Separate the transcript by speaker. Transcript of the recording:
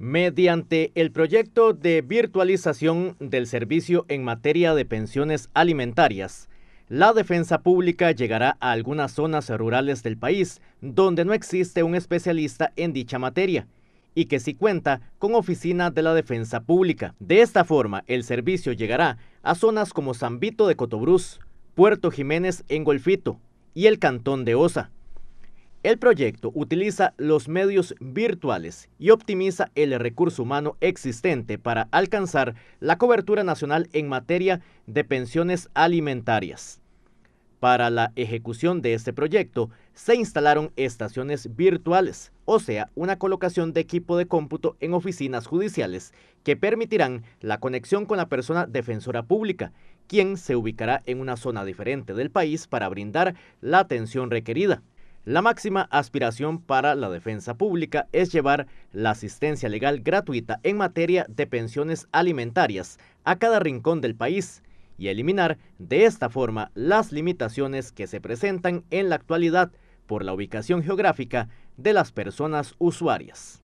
Speaker 1: Mediante el proyecto de virtualización del servicio en materia de pensiones alimentarias, la defensa pública llegará a algunas zonas rurales del país donde no existe un especialista en dicha materia y que sí cuenta con oficina de la defensa pública. De esta forma, el servicio llegará a zonas como San Vito de Cotobruz, Puerto Jiménez en Golfito y el Cantón de Osa. El proyecto utiliza los medios virtuales y optimiza el recurso humano existente para alcanzar la cobertura nacional en materia de pensiones alimentarias. Para la ejecución de este proyecto se instalaron estaciones virtuales, o sea, una colocación de equipo de cómputo en oficinas judiciales que permitirán la conexión con la persona defensora pública, quien se ubicará en una zona diferente del país para brindar la atención requerida. La máxima aspiración para la defensa pública es llevar la asistencia legal gratuita en materia de pensiones alimentarias a cada rincón del país y eliminar de esta forma las limitaciones que se presentan en la actualidad por la ubicación geográfica de las personas usuarias.